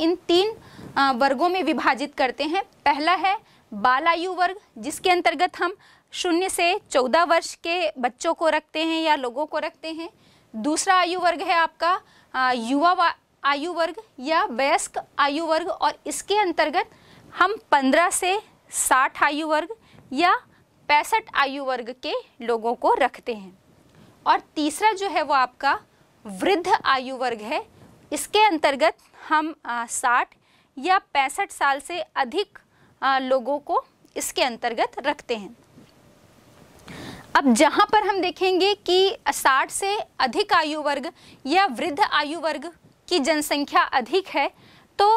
इन तीन वर्गों में विभाजित करते हैं पहला है बाल आयु वर्ग जिसके अंतर्गत हम शून्य से चौदह वर्ष के बच्चों को रखते हैं या लोगों को रखते हैं दूसरा आयु वर्ग है आपका युवा आयु वर्ग या वयस्क आयु वर्ग और इसके अंतर्गत हम पंद्रह से साठ आयु वर्ग या पैंसठ आयु वर्ग के लोगों को रखते हैं और तीसरा जो है वो आपका वृद्ध आयु वर्ग है इसके अंतर्गत हम साठ या पैंसठ साल से अधिक लोगों को इसके अंतर्गत रखते हैं अब जहाँ पर हम देखेंगे कि साठ से अधिक आयु वर्ग या वृद्ध आयु वर्ग की जनसंख्या अधिक है तो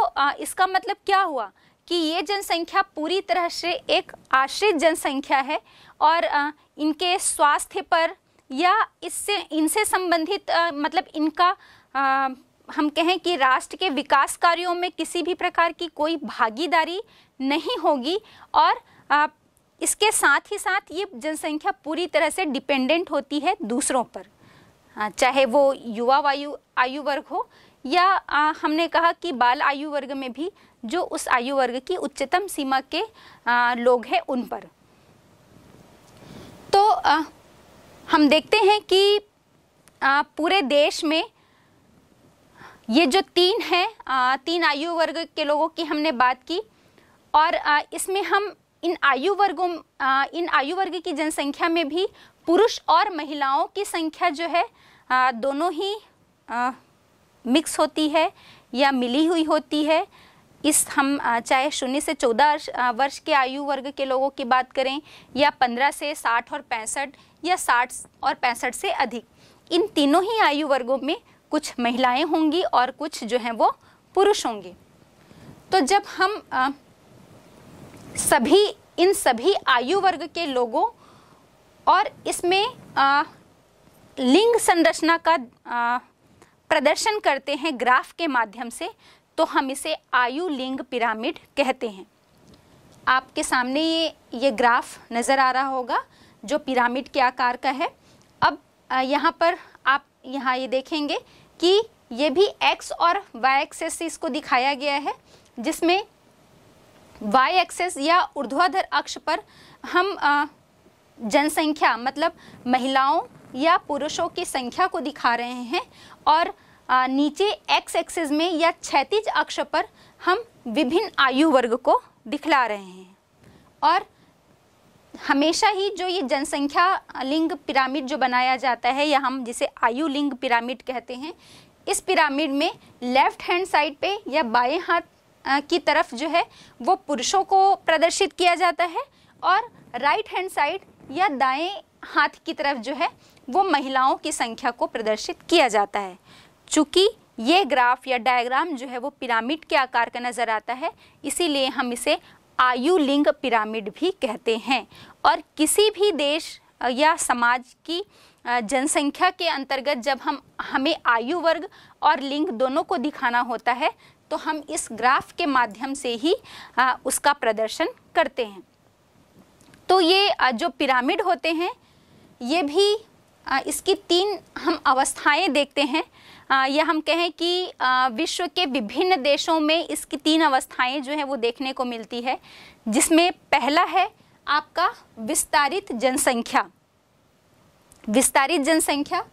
इसका मतलब क्या हुआ कि ये जनसंख्या पूरी तरह से एक आश्रित जनसंख्या है और इनके स्वास्थ्य पर या इससे इनसे संबंधित मतलब इनका हम कहें कि राष्ट्र के विकास कार्यों में किसी भी प्रकार की कोई भागीदारी नहीं होगी और आ, इसके साथ ही साथ ये जनसंख्या पूरी तरह से डिपेंडेंट होती है दूसरों पर चाहे वो युवा वायु आयु वर्ग हो या आ, हमने कहा कि बाल आयु वर्ग में भी जो उस आयु वर्ग की उच्चतम सीमा के आ, लोग हैं उन पर तो आ, हम देखते हैं कि आ, पूरे देश में ये जो तीन हैं तीन आयु वर्ग के लोगों की हमने बात की और इसमें हम इन आयु वर्गों इन आयु वर्ग की जनसंख्या में भी पुरुष और महिलाओं की संख्या जो है दोनों ही मिक्स होती है या मिली हुई होती है इस हम चाहे शून्य से चौदह वर्ष के आयु वर्ग के लोगों की बात करें या पंद्रह से साठ और पैंसठ या साठ और पैंसठ से अधिक इन तीनों ही आयु वर्गों में कुछ महिलाएं होंगी और कुछ जो है वो पुरुष होंगे तो जब हम आ, सभी इन सभी आयु वर्ग के लोगों और इसमें आ, लिंग संरचना का आ, प्रदर्शन करते हैं ग्राफ के माध्यम से तो हम इसे आयु लिंग पिरामिड कहते हैं आपके सामने ये ये ग्राफ नज़र आ रहा होगा जो पिरामिड के आकार का है अब यहाँ पर यहाँ ये देखेंगे कि ये भी एक्स और वाई एक्सेस से इसको दिखाया गया है जिसमें वाई एक्सेस या ऊर्ध्वाधर अक्ष पर हम जनसंख्या मतलब महिलाओं या पुरुषों की संख्या को दिखा रहे हैं और नीचे एक्स एक्सेस में या क्षैतिज अक्ष पर हम विभिन्न आयु वर्ग को दिखला रहे हैं और हमेशा ही जो ये जनसंख्या लिंग पिरामिड जो बनाया जाता है या हम जिसे आयु लिंग पिरामिड कहते हैं इस पिरामिड में लेफ्ट हैंड साइड पे या बाएं हाथ की तरफ जो है वो पुरुषों को प्रदर्शित किया जाता है और राइट हैंड साइड या दाएं हाथ की तरफ जो है वो महिलाओं की संख्या को प्रदर्शित किया जाता है चूँकि ये ग्राफ या डायग्राम जो है वो पिरामिड के आकार का नज़र आता है इसीलिए हम इसे आयु लिंग पिरामिड भी कहते हैं और किसी भी देश या समाज की जनसंख्या के अंतर्गत जब हम हमें आयु वर्ग और लिंग दोनों को दिखाना होता है तो हम इस ग्राफ के माध्यम से ही उसका प्रदर्शन करते हैं तो ये जो पिरामिड होते हैं ये भी इसकी तीन हम अवस्थाएं देखते हैं या हम कहें कि विश्व के विभिन्न देशों में इसकी तीन अवस्थाएं जो हैं वो देखने को मिलती है जिसमें पहला है आपका विस्तारित जनसंख्या विस्तारित जनसंख्या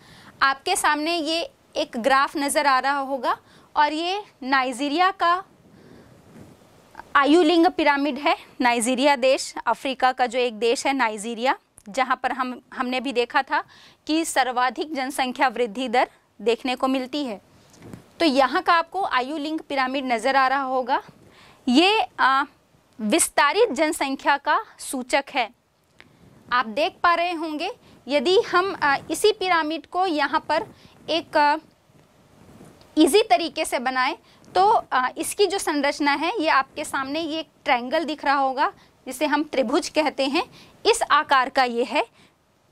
आपके सामने ये एक ग्राफ नज़र आ रहा होगा और ये नाइजीरिया का आयुलिंग पिरामिड है नाइजीरिया देश अफ्रीका का जो एक देश है नाइजीरिया जहाँ पर हम हमने भी देखा था कि सर्वाधिक जनसंख्या वृद्धि दर देखने को मिलती है तो यहाँ का आपको आयु लिंग पिरामिड नज़र आ रहा होगा ये आ, विस्तारित जनसंख्या का सूचक है आप देख पा रहे होंगे यदि हम आ, इसी पिरामिड को यहाँ पर एक आ, इजी तरीके से बनाएं तो आ, इसकी जो संरचना है ये आपके सामने ये एक ट्रायंगल दिख रहा होगा जिसे हम त्रिभुज कहते हैं इस आकार का ये है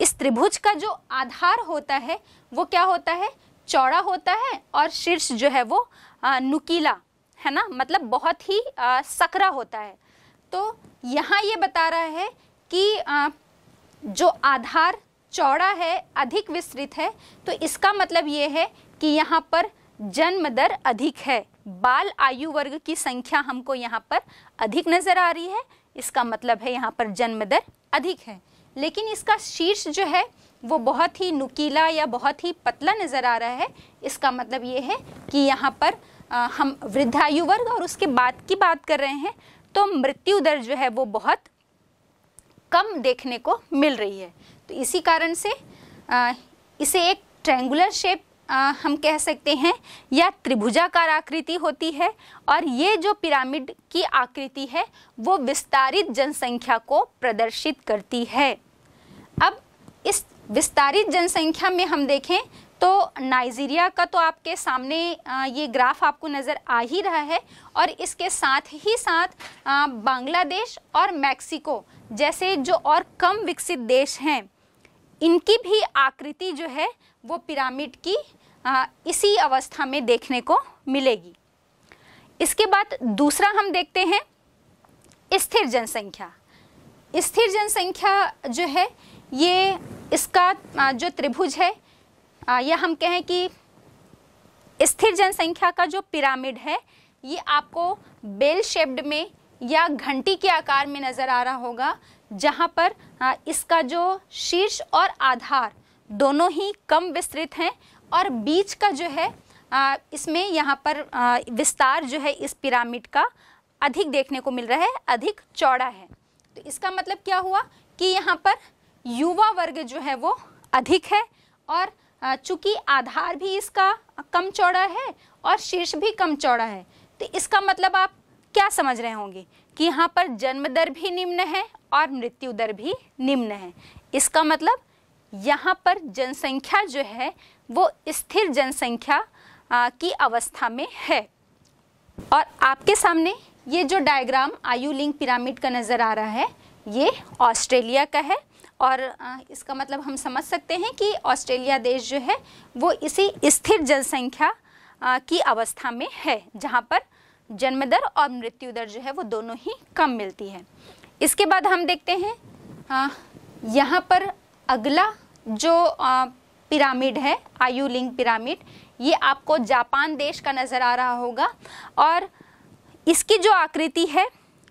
इस त्रिभुज का जो आधार होता है वो क्या होता है चौड़ा होता है और शीर्ष जो है वो आ, नुकीला है ना मतलब बहुत ही आ, सकरा होता है तो यहाँ ये बता रहा है कि आ, जो आधार चौड़ा है अधिक विस्तृत है तो इसका मतलब ये है कि यहाँ पर जन्म दर अधिक है बाल आयु वर्ग की संख्या हमको यहाँ पर अधिक नज़र आ रही है इसका मतलब है यहाँ पर जन्म दर अधिक है लेकिन इसका शीर्ष जो है वो बहुत ही नुकीला या बहुत ही पतला नज़र आ रहा है इसका मतलब ये है कि यहाँ पर आ, हम वृद्धायु वर्ग और उसके बाद की बात कर रहे हैं तो मृत्यु दर जो है वो बहुत कम देखने को मिल रही है तो इसी कारण से आ, इसे एक ट्रैंगुलर शेप आ, हम कह सकते हैं या त्रिभुजाकार आकृति होती है और ये जो पिरामिड की आकृति है वो विस्तारित जनसंख्या को प्रदर्शित करती है अब इस विस्तारित जनसंख्या में हम देखें तो नाइजीरिया का तो आपके सामने ये ग्राफ आपको नज़र आ ही रहा है और इसके साथ ही साथ बांग्लादेश और मैक्सिको जैसे जो और कम विकसित देश हैं इनकी भी आकृति जो है वो पिरामिड की इसी अवस्था में देखने को मिलेगी इसके बाद दूसरा हम देखते हैं स्थिर जनसंख्या स्थिर जनसंख्या जो है ये इसका जो त्रिभुज है यह हम कहें कि स्थिर जनसंख्या का जो पिरामिड है ये आपको बेल शेप्ड में या घंटी के आकार में नज़र आ रहा होगा जहाँ पर इसका जो शीर्ष और आधार दोनों ही कम विस्तृत हैं और बीच का जो है इसमें यहाँ पर विस्तार जो है इस पिरामिड का अधिक देखने को मिल रहा है अधिक चौड़ा है तो इसका मतलब क्या हुआ कि यहाँ पर युवा वर्ग जो है वो अधिक है और चूंकि आधार भी इसका कम चौड़ा है और शीर्ष भी कम चौड़ा है तो इसका मतलब आप क्या समझ रहे होंगे कि यहाँ पर जन्म दर भी निम्न है और मृत्यु दर भी निम्न है इसका मतलब यहाँ पर जनसंख्या जो है वो स्थिर जनसंख्या की अवस्था में है और आपके सामने ये जो डायग्राम आयु लिंग पिरामिड का नज़र आ रहा है ये ऑस्ट्रेलिया का है और इसका मतलब हम समझ सकते हैं कि ऑस्ट्रेलिया देश जो है वो इसी स्थिर जनसंख्या की अवस्था में है जहाँ पर जन्मदर और मृत्यु दर जो है वो दोनों ही कम मिलती है इसके बाद हम देखते हैं यहाँ पर अगला जो पिरामिड है आयु लिंग पिरामिड ये आपको जापान देश का नज़र आ रहा होगा और इसकी जो आकृति है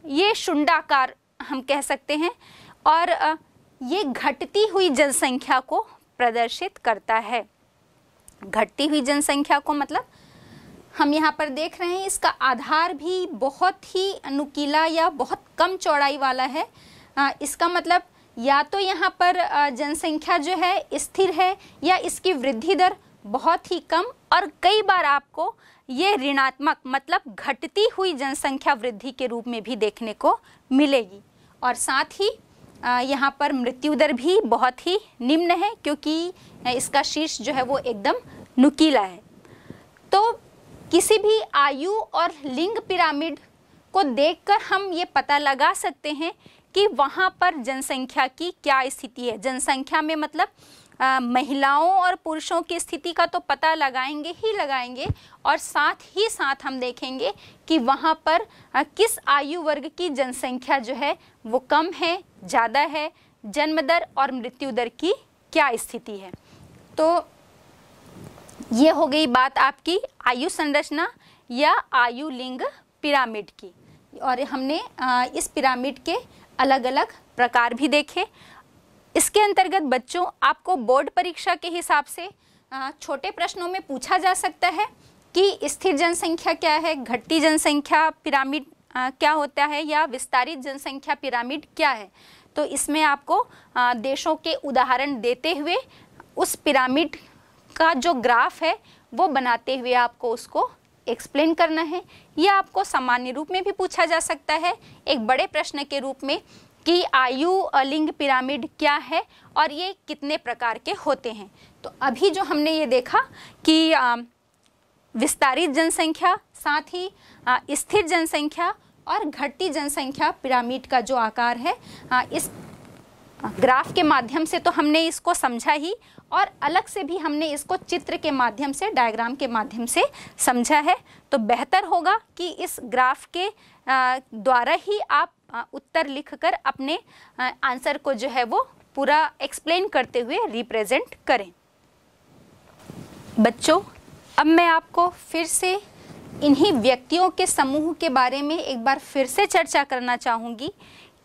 ये शुंडाकार हम कह सकते हैं और ये घटती हुई जनसंख्या को प्रदर्शित करता है घटती हुई जनसंख्या को मतलब हम यहाँ पर देख रहे हैं इसका आधार भी बहुत ही अनुकीला या बहुत कम चौड़ाई वाला है आ, इसका मतलब या तो यहाँ पर जनसंख्या जो है स्थिर है या इसकी वृद्धि दर बहुत ही कम और कई बार आपको ये ऋणात्मक मतलब घटती हुई जनसंख्या वृद्धि के रूप में भी देखने को मिलेगी और साथ ही यहाँ पर मृत्यु दर भी बहुत ही निम्न है क्योंकि इसका शीर्ष जो है वो एकदम नुकीला है तो किसी भी आयु और लिंग पिरामिड को देखकर हम ये पता लगा सकते हैं कि वहाँ पर जनसंख्या की क्या स्थिति है जनसंख्या में मतलब आ, महिलाओं और पुरुषों की स्थिति का तो पता लगाएंगे ही लगाएंगे और साथ ही साथ हम देखेंगे कि वहाँ पर आ, किस आयु वर्ग की जनसंख्या जो है वो कम है ज़्यादा है जन्म दर और मृत्यु दर की क्या स्थिति है तो ये हो गई बात आपकी आयु संरचना या आयु लिंग पिरामिड की और हमने इस पिरामिड के अलग अलग प्रकार भी देखे इसके अंतर्गत बच्चों आपको बोर्ड परीक्षा के हिसाब से छोटे प्रश्नों में पूछा जा सकता है कि स्थिर जनसंख्या क्या है घटती जनसंख्या पिरामिड क्या होता है या विस्तारित जनसंख्या पिरामिड क्या है तो इसमें आपको देशों के उदाहरण देते हुए उस पिरामिड का जो ग्राफ है वो बनाते हुए आपको उसको एक्सप्लेन करना है या आपको सामान्य रूप में भी पूछा जा सकता है एक बड़े प्रश्न के रूप में कि आयु अलिंग पिरामिड क्या है और ये कितने प्रकार के होते हैं तो अभी जो हमने ये देखा कि विस्तारित जनसंख्या साथ ही स्थिर जनसंख्या और घटती जनसंख्या पिरामिड का जो आकार है इस ग्राफ के माध्यम से तो हमने इसको समझा ही और अलग से भी हमने इसको चित्र के माध्यम से डायग्राम के माध्यम से समझा है तो बेहतर होगा कि इस ग्राफ के द्वारा ही आप उत्तर लिखकर अपने आंसर को जो है वो पूरा एक्सप्लेन करते हुए रिप्रेजेंट करें बच्चों अब मैं आपको फिर से इन्हीं व्यक्तियों के समूह के बारे में एक बार फिर से चर्चा करना चाहूँगी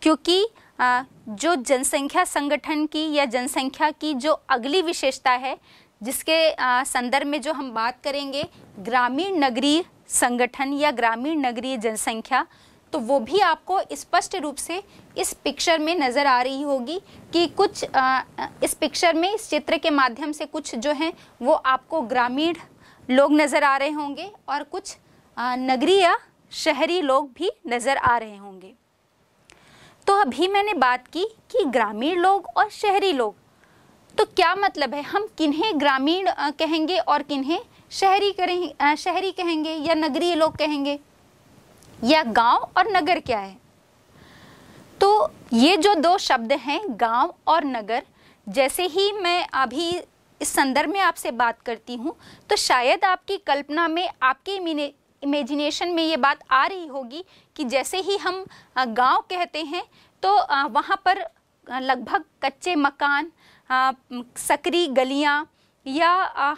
क्योंकि जो जनसंख्या संगठन की या जनसंख्या की जो अगली विशेषता है जिसके संदर्भ में जो हम बात करेंगे ग्रामीण नगरीय संगठन या ग्रामीण नगरीय जनसंख्या तो वो भी आपको स्पष्ट रूप से इस पिक्चर में नज़र आ रही होगी कि कुछ आ, इस पिक्चर में इस चित्र के माध्यम से कुछ जो हैं वो आपको ग्रामीण लोग नज़र आ रहे होंगे और कुछ नगरीय शहरी लोग भी नज़र आ रहे होंगे तो अभी मैंने बात की कि ग्रामीण लोग और शहरी लोग तो क्या मतलब है हम किन्हें ग्रामीण कहेंगे और किन्हें शहरी करें शहरी कहेंगे या नगरीय लोग कहेंगे या गांव और नगर क्या है तो ये जो दो शब्द हैं गांव और नगर जैसे ही मैं अभी इस संदर्भ में आपसे बात करती हूँ तो शायद आपकी कल्पना में आपके इमेजिनेशन में ये बात आ रही होगी कि जैसे ही हम गांव कहते हैं तो वहाँ पर लगभग कच्चे मकान सकरी गलियाँ या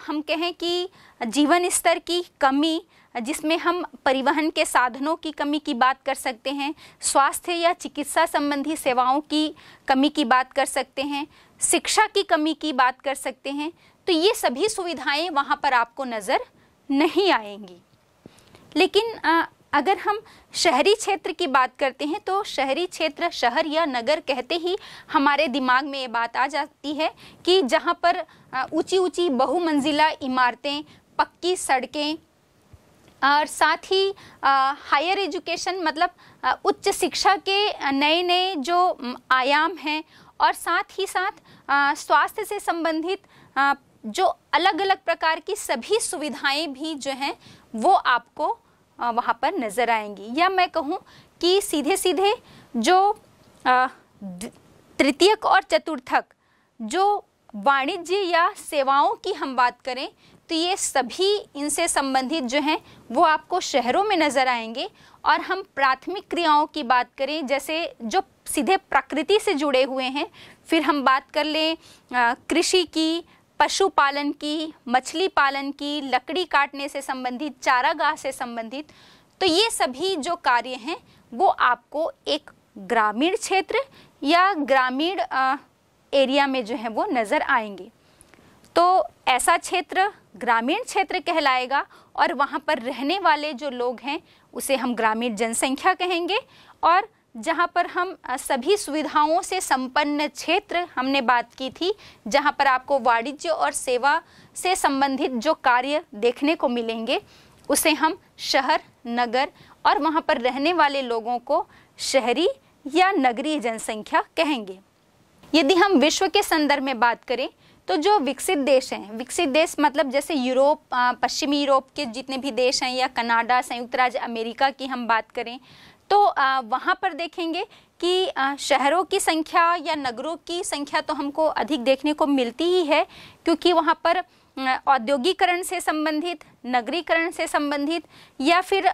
हम कहें कि जीवन स्तर की कमी जिसमें हम परिवहन के साधनों की कमी की बात कर सकते हैं स्वास्थ्य या चिकित्सा संबंधी सेवाओं की कमी की बात कर सकते हैं शिक्षा की कमी की बात कर सकते हैं तो ये सभी सुविधाएं वहाँ पर आपको नज़र नहीं आएंगी लेकिन आ, अगर हम शहरी क्षेत्र की बात करते हैं तो शहरी क्षेत्र शहर या नगर कहते ही हमारे दिमाग में ये बात आ जाती है कि जहाँ पर ऊंची ऊंची बहुमंजिला इमारतें पक्की सड़कें और साथ ही हायर एजुकेशन मतलब उच्च शिक्षा के नए नए जो आयाम हैं और साथ ही साथ स्वास्थ्य से संबंधित जो अलग अलग प्रकार की सभी सुविधाएं भी जो हैं वो आपको वहाँ पर नज़र आएंगी या मैं कहूँ कि सीधे सीधे जो तृतीयक और चतुर्थक जो वाणिज्य या सेवाओं की हम बात करें तो ये सभी इनसे संबंधित जो हैं वो आपको शहरों में नज़र आएंगे और हम प्राथमिक क्रियाओं की बात करें जैसे जो सीधे प्रकृति से जुड़े हुए हैं फिर हम बात कर लें कृषि की पशुपालन की मछली पालन की लकड़ी काटने से संबंधित चारागाह से संबंधित तो ये सभी जो कार्य हैं वो आपको एक ग्रामीण क्षेत्र या ग्रामीण एरिया में जो है वो नज़र आएंगे तो ऐसा क्षेत्र ग्रामीण क्षेत्र कहलाएगा और वहाँ पर रहने वाले जो लोग हैं उसे हम ग्रामीण जनसंख्या कहेंगे और जहाँ पर हम सभी सुविधाओं से संपन्न क्षेत्र हमने बात की थी जहाँ पर आपको वाणिज्य और सेवा से संबंधित जो कार्य देखने को मिलेंगे उसे हम शहर नगर और वहाँ पर रहने वाले लोगों को शहरी या नगरीय जनसंख्या कहेंगे यदि हम विश्व के संदर्भ में बात करें तो जो विकसित देश हैं विकसित देश मतलब जैसे यूरोप पश्चिमी यूरोप के जितने भी देश हैं या कनाडा संयुक्त राज्य अमेरिका की हम बात करें तो वहाँ पर देखेंगे कि शहरों की संख्या या नगरों की संख्या तो हमको अधिक देखने को मिलती ही है क्योंकि वहाँ पर औद्योगिकरण से संबंधित नगरीकरण से संबंधित या फिर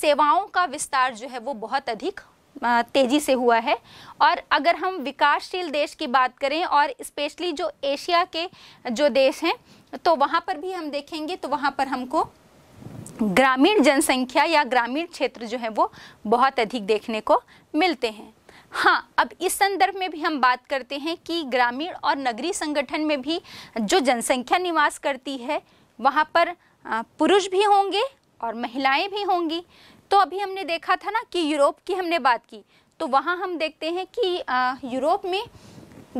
सेवाओं का विस्तार जो है वो बहुत अधिक तेज़ी से हुआ है और अगर हम विकासशील देश की बात करें और स्पेशली जो एशिया के जो देश हैं तो वहाँ पर भी हम देखेंगे तो वहाँ पर हमको ग्रामीण जनसंख्या या ग्रामीण क्षेत्र जो है वो बहुत अधिक देखने को मिलते हैं हाँ अब इस संदर्भ में भी हम बात करते हैं कि ग्रामीण और नगरीय संगठन में भी जो जनसंख्या निवास करती है वहाँ पर पुरुष भी होंगे और महिलाएं भी होंगी तो अभी हमने देखा था ना कि यूरोप की हमने बात की तो वहाँ हम देखते हैं कि यूरोप में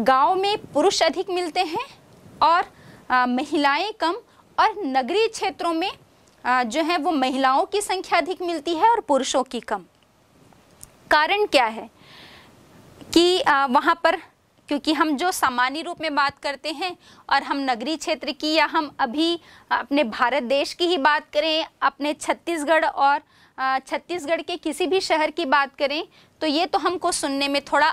गांव में पुरुष अधिक मिलते हैं और महिलाएं कम और नगरीय क्षेत्रों में जो है वो महिलाओं की संख्या अधिक मिलती है और पुरुषों की कम कारण क्या है कि वहाँ पर क्योंकि हम जो सामान्य रूप में बात करते हैं और हम नगरीय क्षेत्र की या हम अभी अपने भारत देश की ही बात करें अपने छत्तीसगढ़ और छत्तीसगढ़ के किसी भी शहर की बात करें तो ये तो हमको सुनने में थोड़ा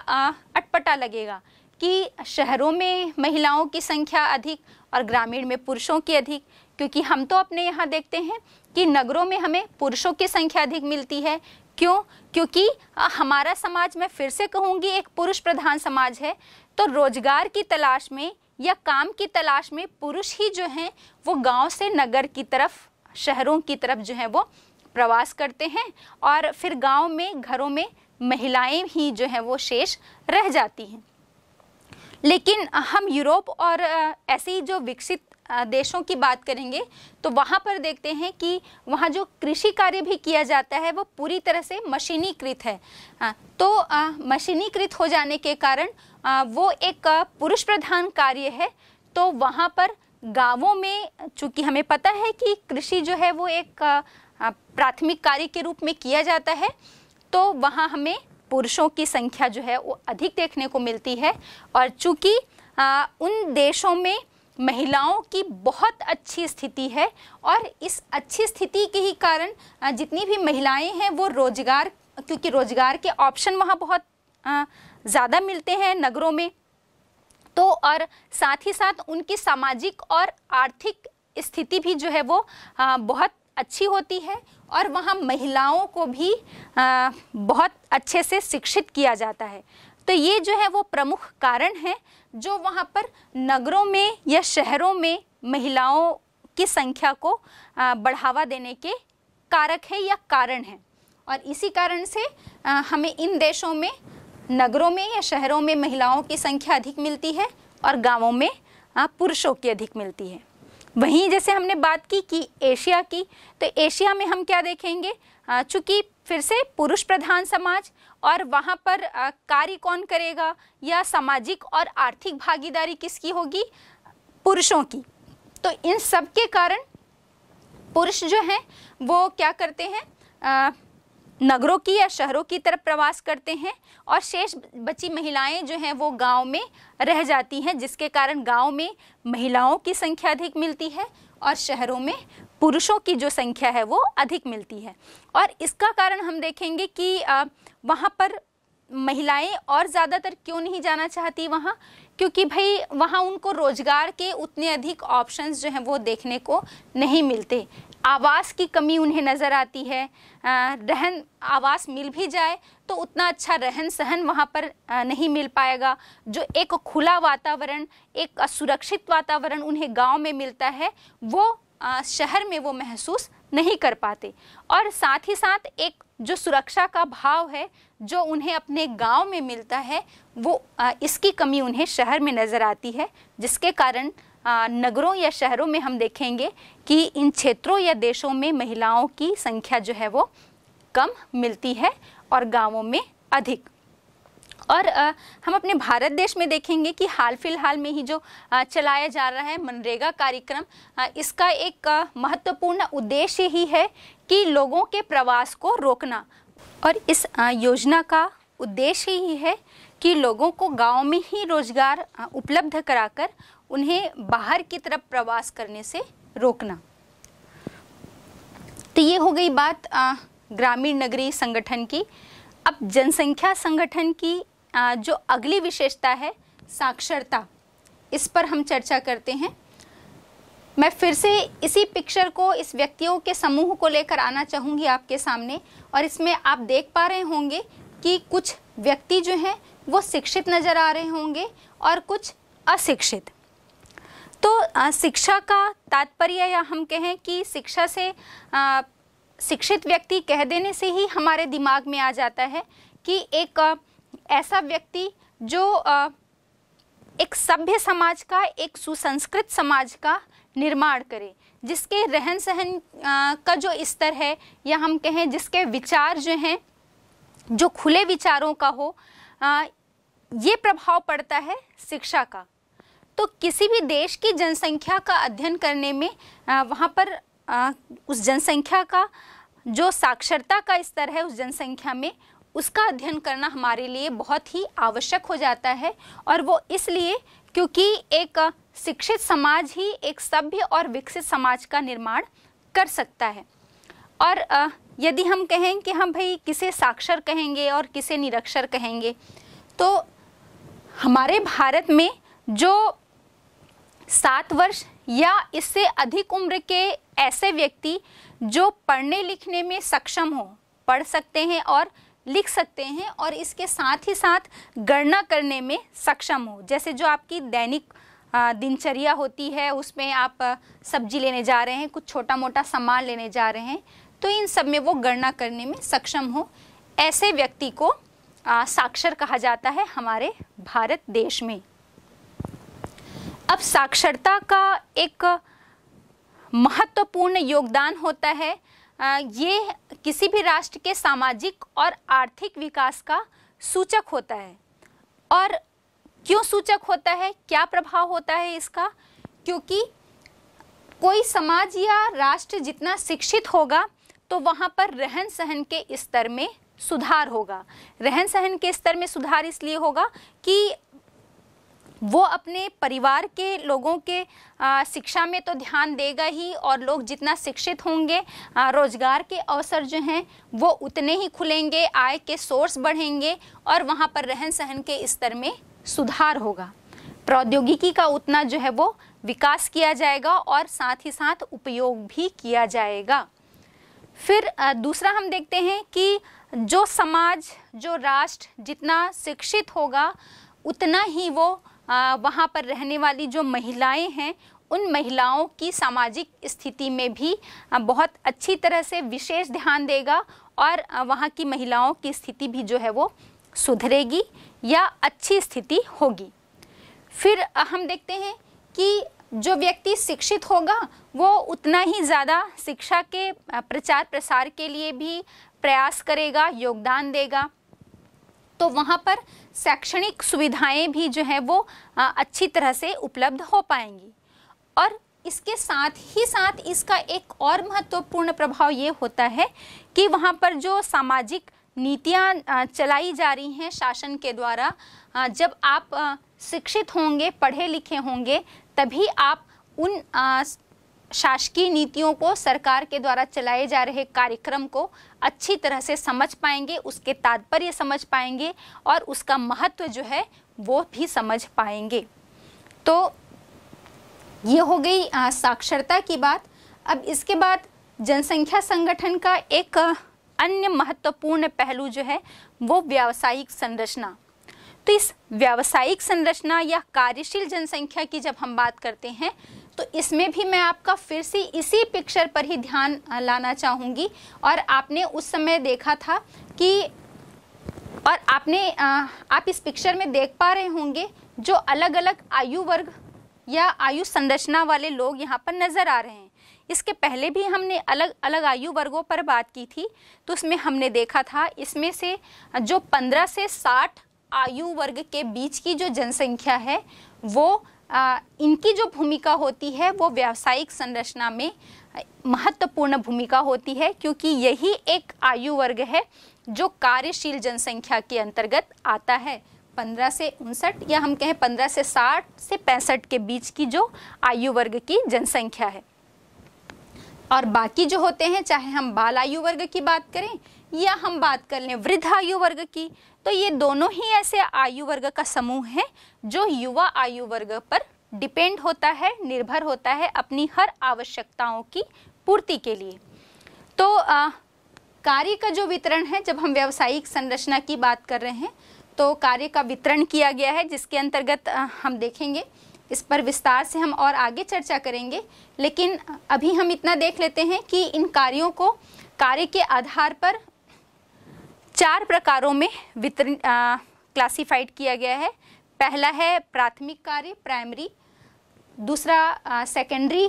अटपटा लगेगा कि शहरों में महिलाओं की संख्या अधिक और ग्रामीण में पुरुषों की अधिक क्योंकि हम तो अपने यहाँ देखते हैं कि नगरों में हमें पुरुषों की संख्या अधिक मिलती है क्यों क्योंकि हमारा समाज मैं फिर से कहूँगी एक पुरुष प्रधान समाज है तो रोजगार की तलाश में या काम की तलाश में पुरुष ही जो हैं वो गांव से नगर की तरफ शहरों की तरफ जो है वो प्रवास करते हैं और फिर गांव में घरों में महिलाएं ही जो हैं वो शेष रह जाती हैं लेकिन हम यूरोप और ऐसी जो विकसित देशों की बात करेंगे तो वहाँ पर देखते हैं कि वहाँ जो कृषि कार्य भी किया जाता है वो पूरी तरह से मशीनीकृत है हाँ, तो मशीनीकृत हो जाने के कारण वो एक पुरुष प्रधान कार्य है तो वहाँ पर गांवों में चूंकि हमें पता है कि कृषि जो है वो एक प्राथमिक कार्य के रूप में किया जाता है तो वहाँ हमें पुरुषों की संख्या जो है वो अधिक देखने को मिलती है और चूंकि उन देशों में महिलाओं की बहुत अच्छी स्थिति है और इस अच्छी स्थिति के ही कारण जितनी भी महिलाएं हैं वो रोजगार क्योंकि रोजगार के ऑप्शन वहाँ बहुत ज़्यादा मिलते हैं नगरों में तो और साथ ही साथ उनकी सामाजिक और आर्थिक स्थिति भी जो है वो बहुत अच्छी होती है और वहाँ महिलाओं को भी बहुत अच्छे से शिक्षित किया जाता है तो ये जो है वो प्रमुख कारण है जो वहाँ पर नगरों में या शहरों में महिलाओं की संख्या को बढ़ावा देने के कारक है या कारण है और इसी कारण से हमें इन देशों में नगरों में या शहरों में महिलाओं की संख्या अधिक मिलती है और गांवों में पुरुषों की अधिक मिलती है वहीं जैसे हमने बात की कि एशिया की तो एशिया में हम क्या देखेंगे चूँकि फिर से पुरुष प्रधान समाज और वहाँ पर कार्य कौन करेगा या सामाजिक और आर्थिक भागीदारी किसकी होगी पुरुषों की तो इन सब के कारण पुरुष जो हैं वो क्या करते हैं नगरों की या शहरों की तरफ प्रवास करते हैं और शेष बची महिलाएं जो हैं वो गांव में रह जाती हैं जिसके कारण गांव में महिलाओं की संख्या अधिक मिलती है और शहरों में पुरुषों की जो संख्या है वो अधिक मिलती है और इसका कारण हम देखेंगे कि वहाँ पर महिलाएं और ज़्यादातर क्यों नहीं जाना चाहती वहाँ क्योंकि भाई वहाँ उनको रोज़गार के उतने अधिक ऑप्शंस जो हैं वो देखने को नहीं मिलते आवास की कमी उन्हें नज़र आती है रहन आवास मिल भी जाए तो उतना अच्छा रहन सहन वहाँ पर नहीं मिल पाएगा जो एक खुला वातावरण एक असुरक्षित वातावरण उन्हें गांव में मिलता है वो शहर में वो महसूस नहीं कर पाते और साथ ही साथ एक जो सुरक्षा का भाव है जो उन्हें अपने गांव में मिलता है वो इसकी कमी उन्हें शहर में नज़र आती है जिसके कारण नगरों या शहरों में हम देखेंगे कि इन क्षेत्रों या देशों में महिलाओं की संख्या जो है वो कम मिलती है और गांवों में अधिक और आ, हम अपने भारत देश में देखेंगे कि हाल फिलहाल में ही जो आ, चलाया जा रहा है मनरेगा कार्यक्रम इसका एक महत्वपूर्ण उद्देश्य ही है कि लोगों के प्रवास को रोकना और इस योजना का उद्देश्य ही है कि लोगों को गांव में ही रोजगार उपलब्ध कराकर उन्हें बाहर की तरफ प्रवास करने से रोकना तो ये हो गई बात ग्रामीण नगरी संगठन की अब जनसंख्या संगठन की जो अगली विशेषता है साक्षरता इस पर हम चर्चा करते हैं मैं फिर से इसी पिक्चर को इस व्यक्तियों के समूह को लेकर आना चाहूँगी आपके सामने और इसमें आप देख पा रहे होंगे कि कुछ व्यक्ति जो हैं वो शिक्षित नज़र आ रहे होंगे और कुछ अशिक्षित तो शिक्षा का तात्पर्य या हम कहें कि शिक्षा से शिक्षित व्यक्ति कह देने से ही हमारे दिमाग में आ जाता है कि एक ऐसा व्यक्ति जो एक सभ्य समाज का एक सुसंस्कृत समाज का निर्माण करे जिसके रहन सहन का जो स्तर है या हम कहें जिसके विचार जो हैं जो खुले विचारों का हो ये प्रभाव पड़ता है शिक्षा का तो किसी भी देश की जनसंख्या का अध्ययन करने में वहाँ पर उस जनसंख्या का जो साक्षरता का स्तर है उस जनसंख्या में उसका अध्ययन करना हमारे लिए बहुत ही आवश्यक हो जाता है और वो इसलिए क्योंकि एक शिक्षित समाज ही एक सभ्य और विकसित समाज का निर्माण कर सकता है और यदि हम कहें कि हम भाई किसे साक्षर कहेंगे और किसे निरक्षर कहेंगे तो हमारे भारत में जो सात वर्ष या इससे अधिक उम्र के ऐसे व्यक्ति जो पढ़ने लिखने में सक्षम हो पढ़ सकते हैं और लिख सकते हैं और इसके साथ ही साथ गणना करने में सक्षम हो जैसे जो आपकी दैनिक दिनचर्या होती है उसमें आप सब्जी लेने जा रहे हैं कुछ छोटा मोटा सामान लेने जा रहे हैं तो इन सब में वो गणना करने में सक्षम हो ऐसे व्यक्ति को आ, साक्षर कहा जाता है हमारे भारत देश में अब साक्षरता का एक महत्वपूर्ण योगदान होता है ये किसी भी राष्ट्र के सामाजिक और आर्थिक विकास का सूचक होता है और क्यों सूचक होता है क्या प्रभाव होता है इसका क्योंकि कोई समाज या राष्ट्र जितना शिक्षित होगा तो वहाँ पर रहन सहन के स्तर में सुधार होगा रहन सहन के स्तर में सुधार इसलिए होगा कि वो अपने परिवार के लोगों के शिक्षा में तो ध्यान देगा ही और लोग जितना शिक्षित होंगे रोजगार के अवसर जो हैं वो उतने ही खुलेंगे आय के सोर्स बढ़ेंगे और वहाँ पर रहन सहन के स्तर में सुधार होगा प्रौद्योगिकी का उतना जो है वो विकास किया जाएगा और साथ ही साथ उपयोग भी किया जाएगा फिर दूसरा हम देखते हैं कि जो समाज जो राष्ट्र जितना शिक्षित होगा उतना ही वो वहाँ पर रहने वाली जो महिलाएं हैं उन महिलाओं की सामाजिक स्थिति में भी बहुत अच्छी तरह से विशेष ध्यान देगा और वहाँ की महिलाओं की स्थिति भी जो है वो सुधरेगी या अच्छी स्थिति होगी फिर हम देखते हैं कि जो व्यक्ति शिक्षित होगा वो उतना ही ज़्यादा शिक्षा के प्रचार प्रसार के लिए भी प्रयास करेगा योगदान देगा तो वहाँ पर शैक्षणिक सुविधाएं भी जो है वो अच्छी तरह से उपलब्ध हो पाएंगी और इसके साथ ही साथ इसका एक और महत्वपूर्ण प्रभाव ये होता है कि वहाँ पर जो सामाजिक नीतियाँ चलाई जा रही हैं शासन के द्वारा जब आप शिक्षित होंगे पढ़े लिखे होंगे तभी आप उन शासकीय नीतियों को सरकार के द्वारा चलाए जा रहे कार्यक्रम को अच्छी तरह से समझ पाएंगे उसके तात्पर्य समझ पाएंगे और उसका महत्व जो है वो भी समझ पाएंगे तो ये हो गई आ, साक्षरता की बात अब इसके बाद जनसंख्या संगठन का एक अन्य महत्वपूर्ण पहलू जो है वो व्यावसायिक संरचना तो इस व्यावसायिक संरचना या कार्यशील जनसंख्या की जब हम बात करते हैं तो इसमें भी मैं आपका फिर से इसी पिक्चर पर ही ध्यान लाना चाहूँगी और आपने उस समय देखा था कि और आपने आप इस पिक्चर में देख पा रहे होंगे जो अलग अलग आयु वर्ग या आयु संरचना वाले लोग यहाँ पर नज़र आ रहे हैं इसके पहले भी हमने अलग अलग आयु वर्गों पर बात की थी तो उसमें हमने देखा था इसमें से जो 15 से 60 आयु वर्ग के बीच की जो जनसंख्या है वो आ, इनकी जो भूमिका होती है वो व्यावसायिक संरचना में महत्वपूर्ण भूमिका होती है क्योंकि यही एक आयु वर्ग है जो कार्यशील जनसंख्या के अंतर्गत आता है 15 से उनसठ या हम कहें 15 से 60 से पैंसठ के बीच की जो आयु वर्ग की जनसंख्या है और बाकी जो होते हैं चाहे हम बाल आयु वर्ग की बात करें या हम बात कर लें वृद्ध आयु वर्ग की तो ये दोनों ही ऐसे आयु वर्ग का समूह है जो युवा आयु वर्ग पर डिपेंड होता है निर्भर होता है अपनी हर आवश्यकताओं की पूर्ति के लिए तो आ, कार्य का जो वितरण है जब हम व्यावसायिक संरचना की बात कर रहे हैं तो कार्य का वितरण किया गया है जिसके अंतर्गत आ, हम देखेंगे इस पर विस्तार से हम और आगे चर्चा करेंगे लेकिन अभी हम इतना देख लेते हैं कि इन कार्यों को कार्य के आधार पर चार प्रकारों में वितरण क्लासिफाइड किया गया है पहला है प्राथमिक कार्य प्राइमरी दूसरा सेकेंडरी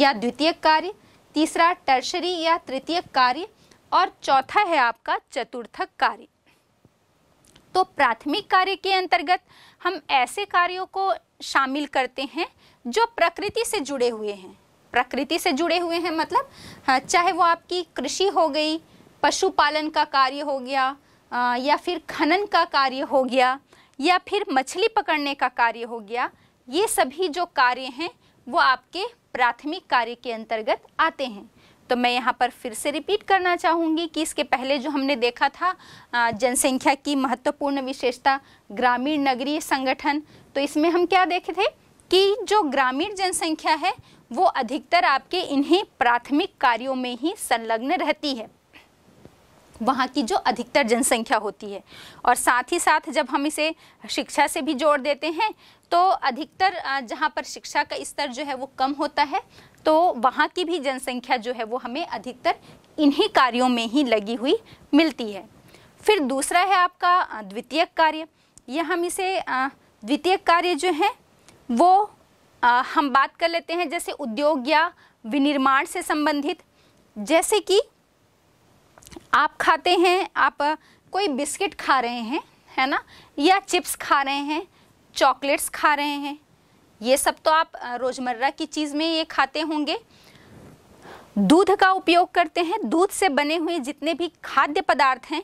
या द्वितीयक कार्य तीसरा टर्शरी या तृतीयक कार्य और चौथा है आपका चतुर्थक कार्य तो प्राथमिक कार्य के अंतर्गत हम ऐसे कार्यों को शामिल करते हैं जो प्रकृति से जुड़े हुए हैं प्रकृति से जुड़े हुए हैं मतलब हाँ, चाहे वो आपकी कृषि हो गई पशुपालन का कार्य हो गया आ, या फिर खनन का कार्य हो गया या फिर मछली पकड़ने का कार्य हो गया ये सभी जो कार्य हैं वो आपके प्राथमिक कार्य के अंतर्गत आते हैं तो मैं यहाँ पर फिर से रिपीट करना चाहूँगी कि इसके पहले जो हमने देखा था जनसंख्या की महत्वपूर्ण विशेषता ग्रामीण नगरीय संगठन तो इसमें हम क्या देखे थे कि जो ग्रामीण जनसंख्या है वो अधिकतर आपके इन्हीं प्राथमिक कार्यों में ही संलग्न रहती है वहाँ की जो अधिकतर जनसंख्या होती है और साथ ही साथ जब हम इसे शिक्षा से भी जोड़ देते हैं तो अधिकतर जहाँ पर शिक्षा का स्तर जो है वो कम होता है तो वहाँ की भी जनसंख्या जो है वो हमें अधिकतर इन्हीं कार्यों में ही लगी हुई मिलती है फिर दूसरा है आपका द्वितीय कार्य यह हम इसे द्वितीय कार्य जो है वो हम बात कर लेते हैं जैसे उद्योग या विनिर्माण से संबंधित जैसे कि आप खाते हैं आप कोई बिस्किट खा रहे हैं है ना या चिप्स खा रहे हैं चॉकलेट्स खा रहे हैं ये सब तो आप रोज़मर्रा की चीज़ में ये खाते होंगे दूध का उपयोग करते हैं दूध से बने हुए जितने भी खाद्य पदार्थ हैं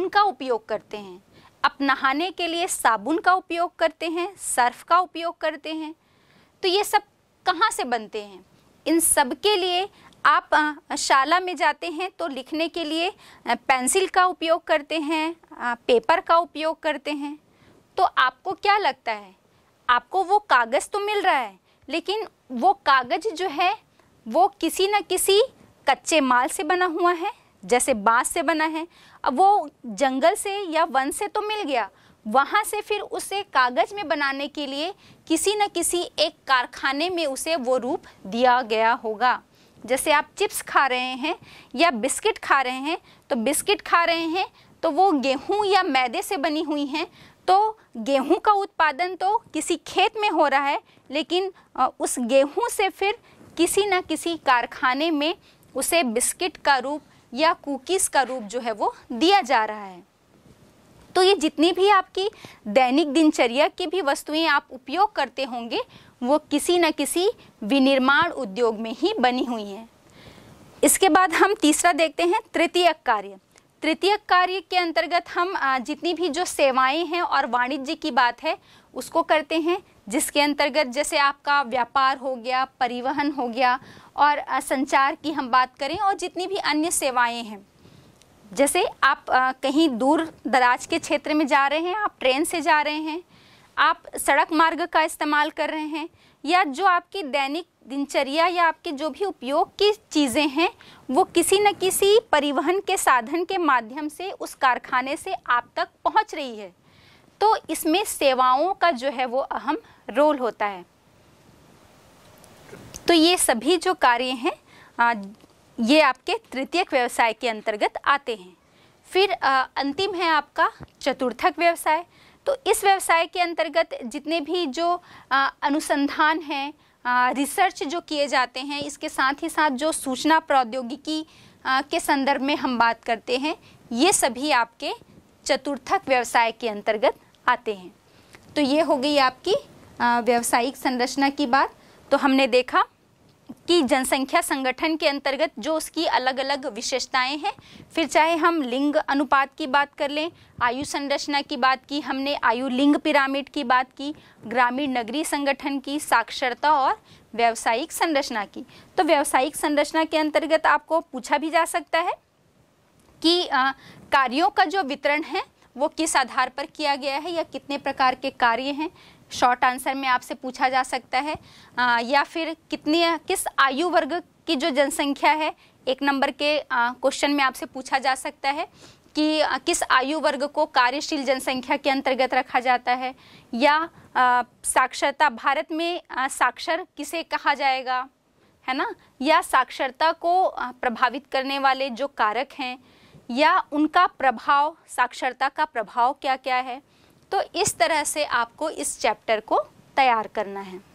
उनका उपयोग करते हैं अब नहाने के लिए साबुन का उपयोग करते हैं सर्फ का उपयोग करते हैं तो ये सब कहाँ से बनते हैं इन सब के लिए आप शाला में जाते हैं तो लिखने के लिए पेंसिल का उपयोग करते हैं पेपर का उपयोग करते हैं तो आपको क्या लगता है आपको वो कागज़ तो मिल रहा है लेकिन वो कागज़ जो है वो किसी न किसी कच्चे माल से बना हुआ है जैसे बांस से बना है अब वो जंगल से या वन से तो मिल गया वहाँ से फिर उसे कागज़ में बनाने के लिए किसी न किसी एक कारखाने में उसे वो रूप दिया गया होगा जैसे आप चिप्स खा रहे हैं या बिस्किट खा रहे हैं तो बिस्किट खा रहे हैं तो वो गेहूं या मैदे से बनी हुई हैं तो गेहूं का उत्पादन तो किसी खेत में हो रहा है लेकिन उस गेहूं से फिर किसी ना किसी कारखाने में उसे बिस्किट का रूप या कुकीज़ का रूप जो है वो दिया जा रहा है तो ये जितनी भी आपकी दैनिक दिनचर्या की भी वस्तुएं आप उपयोग करते होंगे वो किसी न किसी विनिर्माण उद्योग में ही बनी हुई हैं इसके बाद हम तीसरा देखते हैं तृतीयक कार्य तृतीयक कार्य के अंतर्गत हम जितनी भी जो सेवाएं हैं और वाणिज्य की बात है उसको करते हैं जिसके अंतर्गत जैसे आपका व्यापार हो गया परिवहन हो गया और संचार की हम बात करें और जितनी भी अन्य सेवाएं हैं जैसे आप कहीं दूर दराज के क्षेत्र में जा रहे हैं आप ट्रेन से जा रहे हैं आप सड़क मार्ग का इस्तेमाल कर रहे हैं या जो आपकी दैनिक दिनचर्या या आपके जो भी उपयोग की चीज़ें हैं वो किसी न किसी परिवहन के साधन के माध्यम से उस कारखाने से आप तक पहुंच रही है तो इसमें सेवाओं का जो है वो अहम रोल होता है तो ये सभी जो कार्य हैं ये आपके तृतीयक व्यवसाय के अंतर्गत आते हैं फिर अंतिम है आपका चतुर्थक व्यवसाय तो इस व्यवसाय के अंतर्गत जितने भी जो अनुसंधान हैं रिसर्च जो किए जाते हैं इसके साथ ही साथ जो सूचना प्रौद्योगिकी के संदर्भ में हम बात करते हैं ये सभी आपके चतुर्थक व्यवसाय के अंतर्गत आते हैं तो ये हो गई आपकी व्यवसायिक संरचना की बात तो हमने देखा कि जनसंख्या संगठन के अंतर्गत जो उसकी अलग अलग विशेषताएं हैं फिर चाहे हम लिंग अनुपात की बात कर लें आयु संरचना की बात की हमने आयु लिंग पिरामिड की बात की ग्रामीण नगरीय संगठन की साक्षरता और व्यावसायिक संरचना की तो व्यावसायिक संरचना के अंतर्गत आपको पूछा भी जा सकता है कि कार्यों का जो वितरण है वो किस आधार पर किया गया है या कितने प्रकार के कार्य हैं शॉर्ट आंसर में आपसे पूछा जा सकता है आ, या फिर कितनी किस आयु वर्ग की जो जनसंख्या है एक नंबर के क्वेश्चन में आपसे पूछा जा सकता है कि किस आयु वर्ग को कार्यशील जनसंख्या के अंतर्गत रखा जाता है या आ, साक्षरता भारत में आ, साक्षर किसे कहा जाएगा है ना या साक्षरता को प्रभावित करने वाले जो कारक हैं या उनका प्रभाव साक्षरता का प्रभाव क्या क्या है तो इस तरह से आपको इस चैप्टर को तैयार करना है